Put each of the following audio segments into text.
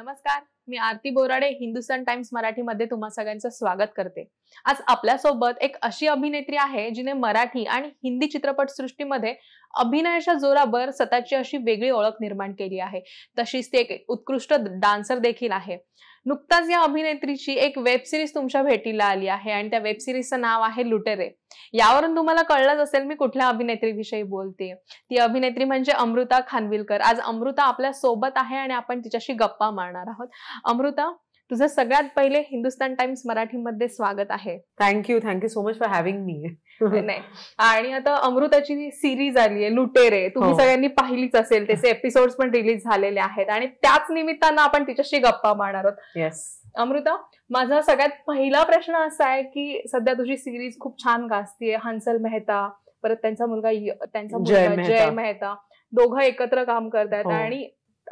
नमस्कार मी आरती बोराडे हिंदुस्तान टाइम्स मराठीमध्ये तुम्हा सगळ्यांचं स्वागत करते आज आपल्यासोबत एक अशी अभिनेत्री आहे जिने मराठी आणि हिंदी चित्रपट सृष्टीमध्ये अभिनयाच्या जोरावर स्वतःची अशी वेगळी ओळख निर्माण केली आहे तशीच ती एक उत्कृष्ट डान्सर देखील आहे नुकताच या अभिनेत्रीची एक वेब सिरीज तुमच्या भेटीला आली आहे आणि त्या वेब सिरीजचं नाव आहे लुटेरे यावरून तुम्हाला कळलंच असेल मी कुठल्या अभिनेत्रीविषयी बोलते ती अभिनेत्री म्हणजे अमृता खानविलकर आज अमृता आपल्या सोबत आहे आणि आपण तिच्याशी गप्पा मारणार आहोत अमृता तुझं सगळ्यात पहिले हिंदुस्तान टाइम्स मराठीमध्ये स्वागत आहे thank you thank you so much for having me नाही आणि आता अमृताची सिरीज आली आहे लुटेरे तुम्ही हो. सगळ्यांनी पाहिलीच असेल त्याचे एपिसोड पण रिलीज झालेले आहेत आणि त्याच निमित्तानं आपण तिच्याशी गप्पा मारणार आहोत येस अमृता माझा सगळ्यात पहिला प्रश्न असा आहे की सध्या तुझी सिरीज खूप छान गाजतीये हंसल मेहता परत त्यांचा मुलगा त्यांचा मुलगा जय मेहता दोघं एकत्र काम करतात हो. आणि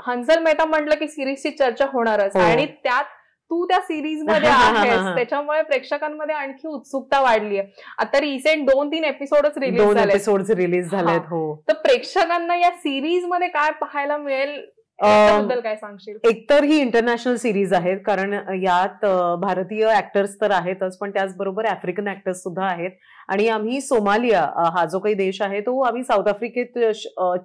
हंसल मेहता म्हटलं की सिरीजची चर्चा होणारच हो. आणि त्यात तू त्या सिरीज मध्ये आहेस त्याच्यामुळे प्रेक्षकांमध्ये आणखी उत्सुकता वाढली आहे आता रिसेंट दोन तीन एपिसोडच रिलीज एपिसोड रिलीज झालेत हो तर प्रेक्षकांना या सिरीज मध्ये काय पाहायला मिळेल काय सांगशील एकतर ही इंटरनॅशनल सिरीज आहे कारण यात भारतीय ऍक्टर्स तर आहेतच पण त्याचबरोबर आफ्रिकन ऍक्टर्स सुद्धा आहेत आणि आम्ही सोमालिया हा जो काही देश आहे तो आम्ही साऊथ आफ्रिकेत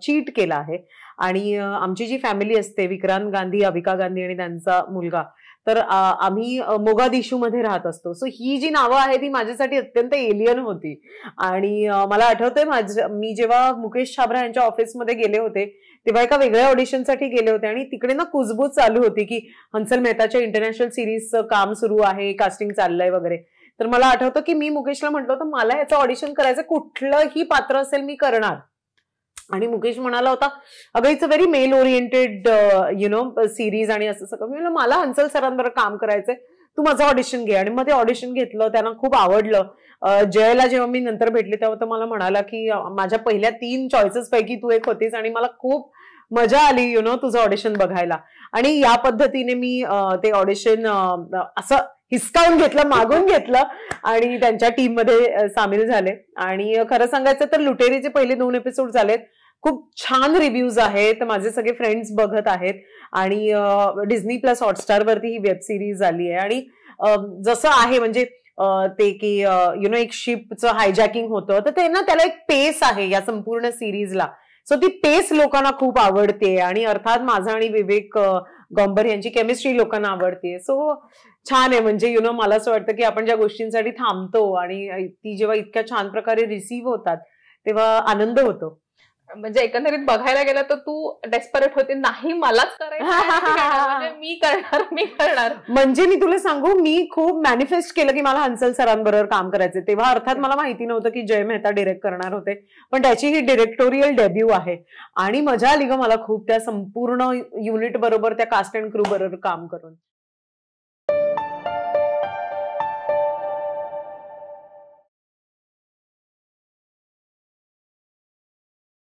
चीट केला आहे आणि आमची जी फॅमिली असते विक्रांत गांधी अभिका गांधी आणि त्यांचा मुलगा तर आम्ही मध्ये राहत असतो सो ही जी नावं आहे ती माझ्यासाठी अत्यंत एलियन होती आणि मला आठवतंय माझ मी जेव्हा मुकेश छाबरा यांच्या ऑफिसमध्ये गेले होते तेव्हा एका वेगळ्या ऑडिशनसाठी गेले होते आणि तिकडे ना कुजबूज चालू होती की हंसल मेहताच्या इंटरनॅशनल सिरीजचं काम सुरू आहे कास्टिंग चाललंय वगैरे तर मला आठवतं की मी मुकेशला म्हटलं होतं मला याचं ऑडिशन करायचं कुठलंही पात्र असेल मी करणार आणि मुकेश म्हणाला होता अगं it's a very male oriented you know series आणि असं सगळं म्हणजे मला हंसल सरांबरोबर काम करायचंय तू माझं ऑडिशन घे आणि मग ते ऑडिशन घेतलं त्यांना खूप आवडलं जयला जेव्हा मी नंतर भेटले तेव्हा तो मला म्हणाला की माझ्या पहिल्या तीन चॉईसेस पैकी तू एक होतीस आणि मला खूप मजा आली यु नो तुझं ऑडिशन बघायला आणि या पद्धतीने मी ते ऑडिशन असं हिसकावून घेतलं मागून घेतलं आणि त्यांच्या टीममध्ये सामील झाले आणि खरं सांगायचं तर लुटेरीचे पहिले दोन एपिसोड झालेत खूप छान रिव्ह्यूज आहेत माझे सगळे फ्रेंड्स बघत आहेत आणि डिझनी प्लस हॉटस्टार वरती ही वेब सिरीज आली आहे आणि जसं आहे म्हणजे ते की यु नो एक शिपचं हायजॅकिंग होतं तर ते ना त्याला एक पेस आहे या संपूर्ण सिरीजला सो ती पेस लोकांना खूप आवडते आणि अर्थात माझा आणि विवेक गॉम्बर यांची केमिस्ट्री लोकांना आवडते सो छान आहे म्हणजे यु नो मला असं वाटतं की आपण ज्या गोष्टींसाठी थांबतो आणि ती जेव्हा इतक्या छान प्रकारे रिसीव्ह होतात तेव्हा आनंद होतो म्हणजे एकंदरीत बघायला गेला तर तू डेस्परेट होते नाही मलाच करायचं म्हणजे मी करणार मी करणार म्हणजे मी तुला सांगू मी खूप मॅनिफेस्ट केलं की मला हंसल सरांबरोबर काम करायचं तेव्हा अर्थात मला माहिती नव्हतं की जय मेहता डिरेक्ट करणार होते पण त्याची ही डिरेक्टोरियल डेब्यू आहे आणि मजा आली ग मला खूप त्या संपूर्ण युनिट बरोबर त्या कास्ट अँड क्रू बरोबर काम करून